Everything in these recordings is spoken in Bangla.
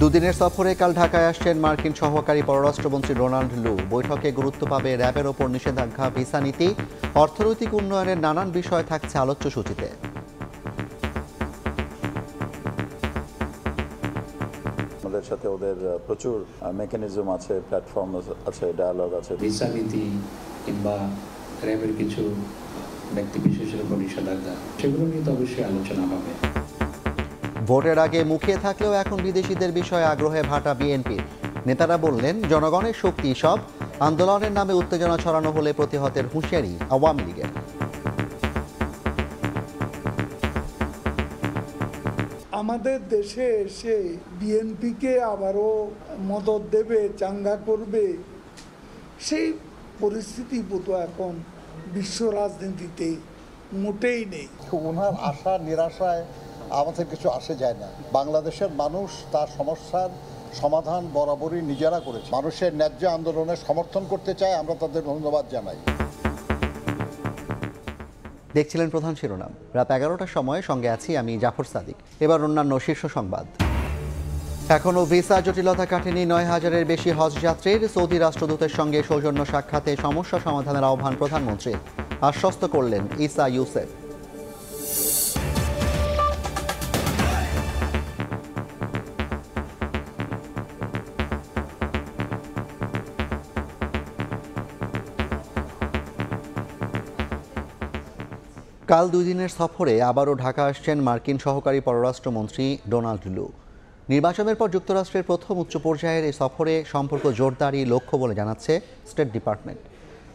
দুদিনের সফরে কাল ঢাকায় আসছেন মার্কিন সহকারী পররাষ্ট্রমন্ত্রী ডোনাল্ড লু বৈঠকে গুরুত্ব পাবে র্যাবের ওপর নিষেধাজ্ঞা ভিসা নীতি অর্থনৈতিক উন্নয়নের নানান বিষয় থাকছে আলোচ্য সূচিতে আমাদের সাথে ওদের প্রচুর মেকানিজম আছে প্ল্যাটফর্ম আছে ডায়ালগ আছে ভিসা নীতি কিংবা র্যাবের কিছু ব্যক্তি বিশেষের উপর নিষেধাজ্ঞা সেগুলো নিয়ে তো অবশ্যই আলোচনা হবে ভোটের আগে মুখে থাকলেও এখন বিদেশিদের বিষয়ে আগ্রহে ভাটা বিএনপির নেতারা বললেন জনগণের শক্তি সব আন্দোলনের নামে উত্তেজনা ছড়ানো হলে প্রতিহতের হুঁশিয়ারি আওয়ামী লীগের আমাদের দেশে এসে বিএনপিকে আবারও মদত দেবে চাঙ্গা করবে সেই পরিস্থিতি বোধ এখন বিশ্ব রাজনীতিতে মোটেই নেই ওনার আশা নিরাশায় আমাদের কিছু আসে যায় না বাংলাদেশের মানুষ তার সমস্যার সমাধান বরাবরই নিজেরা করেছে মানুষের ন্যায্য আন্দোলনে সমর্থন করতে চায় আমরা তাদের ধন্যবাদ জানাই দেখছিলেন প্রধান শিরোনাম রাত এগারোটার সময় সঙ্গে আছি আমি জাফর সাদিক এবার অন্যান্য শীর্ষ সংবাদ এখনও ভিসা জটিলতা কাটেনি নয় হাজারের বেশি হজ যাত্রীর সৌদি রাষ্ট্রদূতের সঙ্গে সৌজন্য সাক্ষাতে সমস্যা সমাধানের আহ্বান প্রধানমন্ত্রী আশ্বস্ত করলেন ইসা ইউসেফ কাল দুই দিনের সফরে আবারও ঢাকা আসছেন মার্কিন সহকারী পররাষ্ট্রমন্ত্রী ডোনাল্ড লু নির্বাচনের পর যুক্তরাষ্ট্রের প্রথম উচ্চ পর্যায়ের এই সফরে সম্পর্ক জোরদারই লক্ষ্য বলে জানাচ্ছে স্টেট ডিপার্টমেন্ট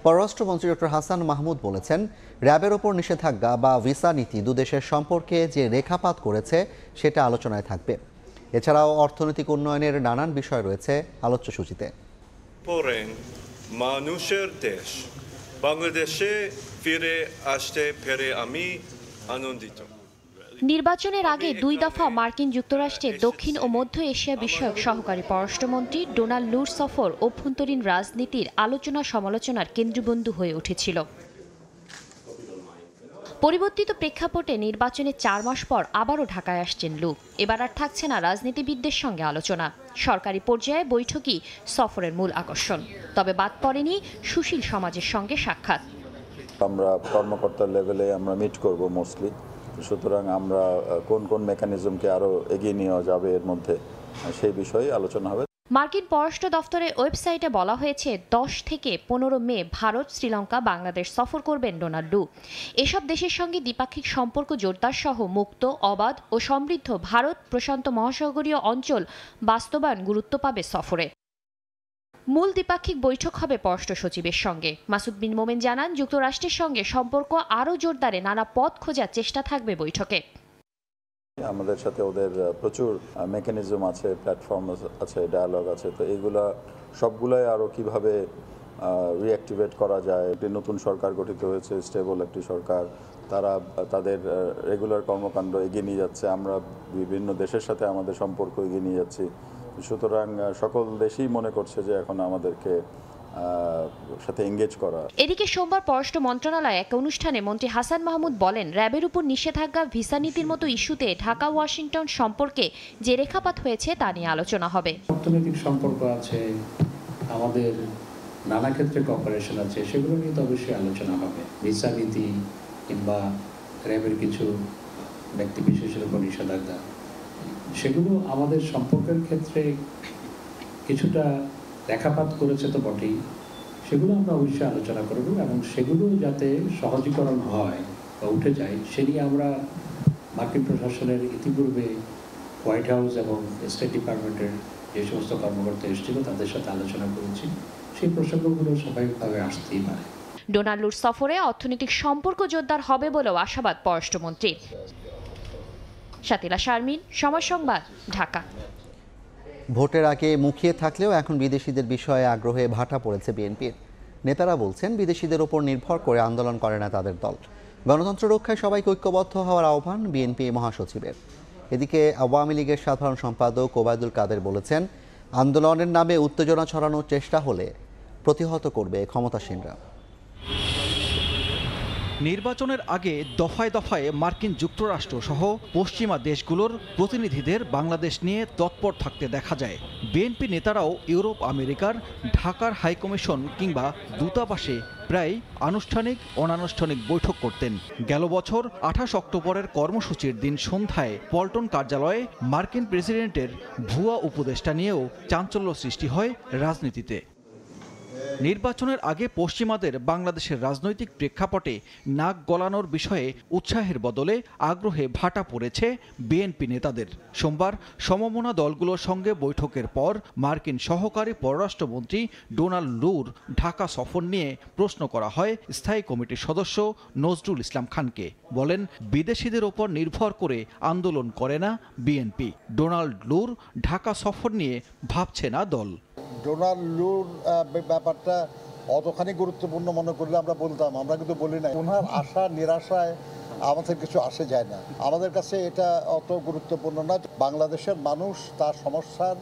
পররাষ্ট্রমন্ত্রী ডক্টর হাসান মাহমুদ বলেছেন র্যাবের ওপর নিষেধাজ্ঞা বা ভিসা নীতি দুদেশের সম্পর্কে যে রেখাপাত করেছে সেটা আলোচনায় থাকবে এছাড়াও অর্থনৈতিক উন্নয়নের নানান বিষয় রয়েছে আলোচ্য সূচিতে মানুষের দেশ বাংলাদেশে ফিরে আসতে আমি আনন্দিত নির্বাচনের আগে দুই দফা মার্কিন যুক্তরাষ্ট্রে দক্ষিণ ও মধ্য এশিয়া বিষয়ক সহকারী পররাষ্ট্রমন্ত্রী ডোনাল্ড লুর সফর অভ্যন্তরীণ রাজনীতির আলোচনা সমালোচনার কেন্দ্রবন্ধু হয়ে উঠেছিল পরিবর্তিত প্রেক্ষাপটে নির্বাচনের চার মাস পর আবারও ঢাকায় আসছেন লু এবার আর থাকছে না রাজনীতিবিদদের সঙ্গে আলোচনা সরকারি পর্যায়ে বৈঠকই সফরের মূল আকর্ষণ তবে বাদ পড়েনি সুশীল সমাজের সঙ্গে সাক্ষাৎ আমরা কর্মকর্তার লেভেলে আমরা মিট করব মোস্টলি সুতরাং আমরা কোন কোন মেকানিজমকে আরও এগিয়ে নেওয়া যাবে এর মধ্যে সেই বিষয়ে আলোচনা হবে মার্কিন পররাষ্ট্র দফতরের ওয়েবসাইটে বলা হয়েছে দশ থেকে পনেরো মে ভারত শ্রীলঙ্কা বাংলাদেশ সফর করবেন ডোনাল্ডু এসব দেশের সঙ্গে দ্বিপাক্ষিক সম্পর্ক জোরদার সহ মুক্ত অবাধ ও সমৃদ্ধ ভারত প্রশান্ত মহাসাগরীয় অঞ্চল বাস্তবায়ন গুরুত্ব পাবে সফরে মূল দ্বিপাক্ষিক বৈঠক হবে পররাষ্ট্র সচিবের সঙ্গে মাসুদ বিন মোমেন জানান যুক্তরাষ্ট্রের সঙ্গে সম্পর্ক আরও জোরদারে নানা পথ খোঁজার চেষ্টা থাকবে বৈঠকে আমাদের সাথে ওদের প্রচুর মেকানিজম আছে প্ল্যাটফর্ম আছে ডায়ালগ আছে তো এগুলা সবগুলাই আরও কিভাবে রিঅ্যাক্টিভেট করা যায় একটি নতুন সরকার গঠিত হয়েছে স্টেবল একটি সরকার তারা তাদের রেগুলার কর্মকাণ্ড এগিয়ে নিয়ে যাচ্ছে আমরা বিভিন্ন দেশের সাথে আমাদের সম্পর্ক এগিয়ে নিয়ে যাচ্ছি সুতরাং সকল দেশই মনে করছে যে এখন আমাদেরকে সাথে এঙ্গেজ করা এদিকে সোমবার পররাষ্ট্র মন্ত্রণালয়ে এক অনুষ্ঠানে মন্ত্রী হাসান মাহমুদ বলেন র্যাবের উপর নিষেধাজ্ঞা ভিসা নীতির মতো ইস্যুতে ঢাকা ওয়াশিংটন সম্পর্কে যে রেখাপাত হয়েছে তা নিয়ে আলোচনা হবে অর্থনৈতিক সম্পর্ক আছে আমাদের নানা ক্ষেত্রে কপারেশন আছে সেগুলো নিয়ে তো অবশ্যই আলোচনা হবে ভিসা নীতি কিংবা র্যাবের কিছু ব্যক্তি বিশেষের উপর নিষেধাজ্ঞা সেগুলো আমাদের সম্পর্কের ক্ষেত্রে কিছুটা দেখাপাত করেছে তো বটেই সেগুলো আমরা অবশ্যই আলোচনা করব এবং সেগুলো যাতে সহজীকরণ হয় বা উঠে যায় সে নিয়ে আমরা মার্কিন প্রশাসনের ইতিপূর্বে হোয়াইট হাউস এবং স্টেট ডিপার্টমেন্টের যে সমস্ত কর্মকর্তা এসেছিল তাদের সাথে আলোচনা করেছি সেই প্রসঙ্গগুলো স্বাভাবিকভাবে আসতেই পারে ডোনাল্ডুর সফরে অর্থনৈতিক সম্পর্ক জোরদার হবে বলেও আশাবাদ পররাষ্ট্রমন্ত্রী সাতিলা শারমিন সময় সংবাদ ঢাকা ভোটের আগে মুখিয়ে থাকলেও এখন বিদেশিদের বিষয়ে আগ্রহে ভাটা পড়েছে বিএনপির নেতারা বলছেন বিদেশিদের ওপর নির্ভর করে আন্দোলন করে না তাদের দল গণতন্ত্র রক্ষায় সবাইকে ঐক্যবদ্ধ হওয়ার আহ্বান বিএনপি মহাসচিবের এদিকে আওয়ামী লীগের সাধারণ সম্পাদক ওবায়দুল কাদের বলেছেন আন্দোলনের নামে উত্তেজনা ছড়ানোর চেষ্টা হলে প্রতিহত করবে ক্ষমতাসীনরা নির্বাচনের আগে দফায় দফায় মার্কিন যুক্তরাষ্ট্র সহ পশ্চিমা দেশগুলোর প্রতিনিধিদের বাংলাদেশ নিয়ে তৎপর থাকতে দেখা যায় বিএনপি নেতারাও ইউরোপ আমেরিকার ঢাকার হাইকমিশন কিংবা দূতাবাসে প্রায় আনুষ্ঠানিক অনানুষ্ঠানিক বৈঠক করতেন গেল বছর আঠাশ অক্টোবরের কর্মসূচির দিন সন্ধ্যায় পল্টন কার্যালয়ে মার্কিন প্রেসিডেন্টের ভুয়া উপদেষ্টা নিয়েও চাঞ্চল্য সৃষ্টি হয় রাজনীতিতে নির্বাচনের আগে পশ্চিমাদের বাংলাদেশের রাজনৈতিক প্রেক্ষাপটে নাক গলানোর বিষয়ে উৎসাহের বদলে আগ্রহে ভাটা পড়েছে বিএনপি নেতাদের সোমবার সমমনা দলগুলোর সঙ্গে বৈঠকের পর মার্কিন সহকারী পররাষ্ট্রমন্ত্রী ডোনাল্ড লুর ঢাকা সফর নিয়ে প্রশ্ন করা হয় স্থায়ী কমিটির সদস্য নজরুল ইসলাম খানকে বলেন বিদেশিদের ওপর নির্ভর করে আন্দোলন করে না বিএনপি ডোনাল্ড লুর ঢাকা সফর নিয়ে ভাবছে না দল ডোনাল্ড লুর ব্যাপারটা অতখানি গুরুত্বপূর্ণ মনে করলে আমরা বলতাম আমরা কিন্তু বলি না ওনার আশা নিরাশায় আমাদের কিছু আসে যায় না আমাদের কাছে এটা অত গুরুত্বপূর্ণ না বাংলাদেশের মানুষ তার সমস্যার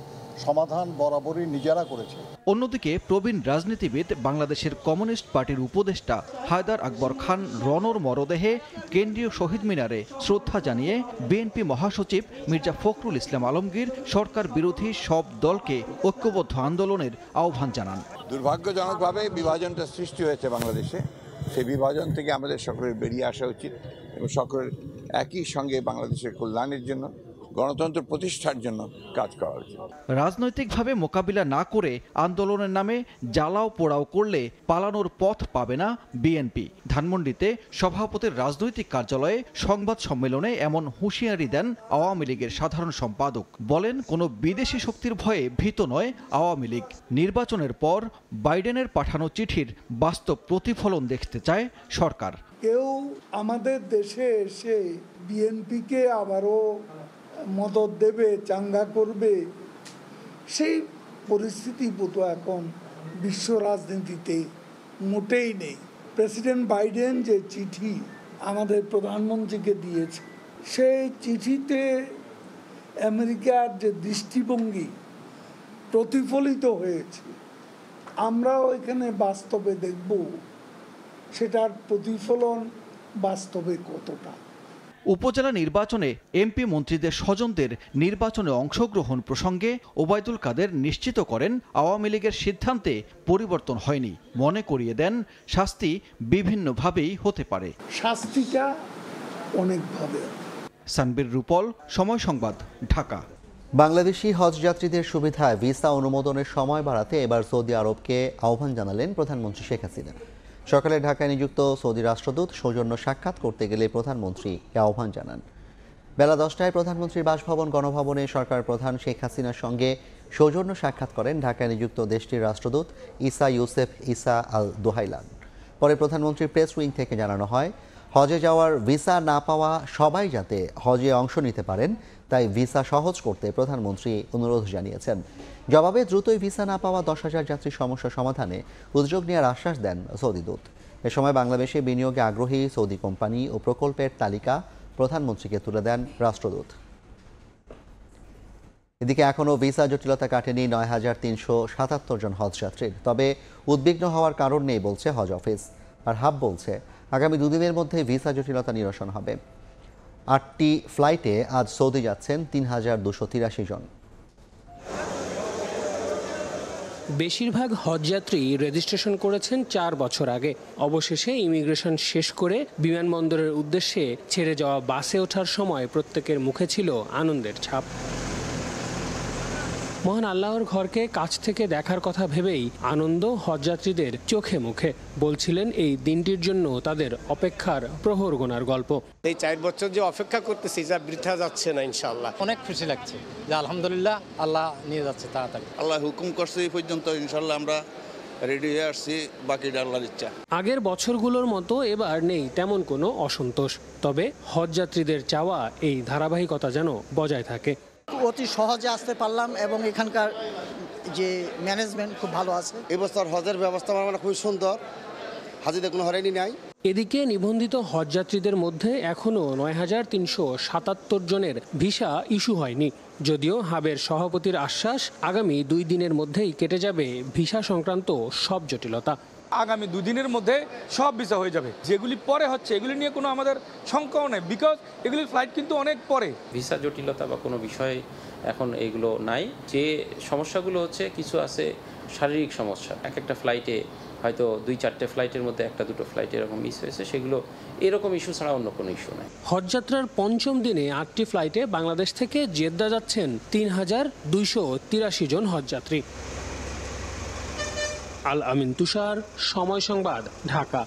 সমাধান বরাবরই নিজেরা করেছে অন্যদিকে প্রবীণ রাজনীতিবিদ বাংলাদেশের কমিউনিস্ট পার্টির উপদেষ্টা হায়দার আকবর খান রনর মরদেহে কেন্দ্রীয় শহীদ মিনারে শ্রদ্ধা জানিয়ে বিএনপি মহাসচিব মির্জা ফখরুল ইসলাম আলমগীর সরকার বিরোধী সব দলকে ঐক্যবদ্ধ আন্দোলনের আহ্বান জানান দুর্ভাগ্যজনকভাবে বিভাজনটা সৃষ্টি হয়েছে বাংলাদেশে সেই বিভাজন থেকে আমাদের সকলের বেরিয়ে আসা উচিত এবং সকলের একই সঙ্গে বাংলাদেশের কল্যাণের জন্য গণতন্ত্র প্রতিষ্ঠার জন্য কাজ করা উচিত রাজনৈতিকভাবে মোকাবিলা না করে আন্দোলনের নামে জ্বালাও পোড়াও করলে পালানোর পথ পাবে না বিএনপি ধানমন্ডিতে সভাপতির রাজনৈতিক কার্যালয়ে সংবাদ সম্মেলনে এমন হুঁশিয়ারি দেন আওয়ামী লীগের সাধারণ সম্পাদক বলেন কোনো বিদেশি শক্তির ভয়ে ভীত নয় আওয়ামী লীগ নির্বাচনের পর বাইডেনের পাঠানো চিঠির বাস্তব প্রতিফলন দেখতে চায় সরকার কেউ আমাদের দেশে এসে বিএনপিকে আবারও মদত দেবে চাঙ্গা করবে সেই পরিস্থিতি মতো এখন বিশ্ব রাজনীতিতে মোটেই নেই প্রেসিডেন্ট বাইডেন যে চিঠি আমাদের প্রধানমন্ত্রীকে দিয়েছে সেই চিঠিতে আমেরিকার যে দৃষ্টিভঙ্গি প্রতিফলিত হয়েছে আমরাও এখানে বাস্তবে দেখব সেটার প্রতিফলন বাস্তবে কতটা উপজেলা নির্বাচনে এমপি মন্ত্রীদের স্বজনদের নির্বাচনে অংশগ্রহণ প্রসঙ্গে ওবায়দুল কাদের নিশ্চিত করেন আওয়ামী লীগের সিদ্ধান্তে পরিবর্তন হয়নি মনে করিয়ে দেন শাস্তি বিভিন্নভাবেই হতে পারে শাস্তিটা অনেকভাবে সানবির রূপল সময় সংবাদ ঢাকা বাংলাদেশি হজযাত্রীদের সুবিধায় ভিসা অনুমোদনের সময় বাড়াতে এবার সৌদি আরবকে আহ্বান জানালেন প্রধানমন্ত্রী শেখ হাসিনা সকালে ঢাকায় নিযুক্ত সৌদি রাষ্ট্রদূত সৌজন্য সাক্ষাৎ করতে গেলে প্রধানমন্ত্রী এ আহ্বান জানান বেলা দশটায় প্রধানমন্ত্রীর বাসভবন গণভবনে সরকার প্রধান শেখ হাসিনার সঙ্গে সৌজন্য সাক্ষাৎ করেন ঢাকায় নিযুক্ত দেশটির রাষ্ট্রদূত ইসা ইউসেফ ইসা আল দোহাইলান পরে প্রধানমন্ত্রীর প্রেস উইং থেকে জানানো হয় হজে যাওয়ার ভিসা না পাওয়া সবাই যাতে হজে অংশ নিতে পারেন তাই ভিসা সহজ করতে প্রধানমন্ত্রী অনুরোধ জানিয়েছেন জবাবে দ্রুতই ভিসা না পাওয়া দশ হাজার যাত্রীর সমস্যা সমাধানে উদ্যোগ নেওয়ার আশ্বাস দেন সৌদি দূত এ সময় বাংলাদেশে বিনিয়োগে আগ্রহী সৌদি কোম্পানি ও প্রকল্পের তালিকা প্রধানমন্ত্রীকে তুলে দেন রাষ্ট্রদূত এদিকে এখনও ভিসা জটিলতা কাটেনি নয় হাজার তিনশো সাতাত্তর জন হজযাত্রীর তবে উদ্বিগ্ন হওয়ার কারণ নেই বলছে হজ অফিস আর হাব বলছে আগামী দুদিনের মধ্যে ভিসা জটিলতা নিরসন হবে আটটি ফ্লাইটে আজ সৌদি যাচ্ছেন তিন হাজার দুশো তিরাশি জন বেশিরভাগ হজযাত্রী রেজিস্ট্রেশন করেছেন চার বছর আগে অবশেষে ইমিগ্রেশন শেষ করে বিমানবন্দরের উদ্দেশ্যে ছেড়ে যাওয়া বাসে ওঠার সময় প্রত্যেকের মুখে ছিল আনন্দের ছাপ মহান আল্লাহর ঘরকে কাছ থেকে দেখার কথা ভেবেই আনন্দ হজযাত্রীদের চোখে মুখে বলছিলেন এই দিনটির জন্য তাদের অপেক্ষার প্রহর গোনার গল্প এই চার বছর যে অপেক্ষা করতেছি যা বৃথা যাচ্ছে না ইনশাল্লাহ অনেক খুশি লাগছে যে আলহামদুলিল্লাহ আল্লাহ নিয়ে যাচ্ছে তাড়াতাড়ি আল্লাহ হুকুম করছে এই পর্যন্ত ইনশাল্লাহ আমরা রেডি আসছি বাকি ইচ্ছা আগের বছরগুলোর মতো এবার নেই তেমন কোনো অসন্তোষ তবে হজযাত্রীদের চাওয়া এই ধারাবাহিকতা যেন বজায় থাকে অতি সহজে আসতে পারলাম এবং এখানকার যে ম্যানেজমেন্ট খুব ভালো আছে এবছর হজের ব্যবস্থাপনা খুব সুন্দর হাজিদের কোনো হরেনি নাই এদিকে নিবন্ধিত হজযাত্রীদের মধ্যে এখনও নয় হাজার তিনশো সাতাত্তর জনের ভিসা ইস্যু হয়নি যদিও হাবের সভাপতির আশ্বাস আগামী দুই দিনের মধ্যেই কেটে যাবে ভিসা সংক্রান্ত সব জটিলতা আগামী দুদিনের মধ্যে সব ভিসা হয়ে যাবে যেগুলি পরে হচ্ছে এগুলি নিয়ে কোনো আমাদের শঙ্কাও নেই বিকজ এগুলির ফ্লাইট কিন্তু অনেক পরে ভিসা জটিলতা বা কোনো বিষয় এখন এগুলো নাই যে সমস্যাগুলো হচ্ছে কিছু আছে শারীরিক সমস্যা এক একটা ফ্লাইটে হয়তো দুই চারটে ফ্লাইটের মধ্যে একটা দুটো ফ্লাইট এরকম মিস হয়েছে সেগুলো এরকম ইস্যু ছাড়া অন্য কোনো ইস্যু নাই হজযাত্রার পঞ্চম দিনে আটটি ফ্লাইটে বাংলাদেশ থেকে জেদ্দা যাচ্ছেন তিন হাজার দুইশো তিরাশি জন হজযাত্রী আল আমিন তুষার সময় সংবাদ ঢাকা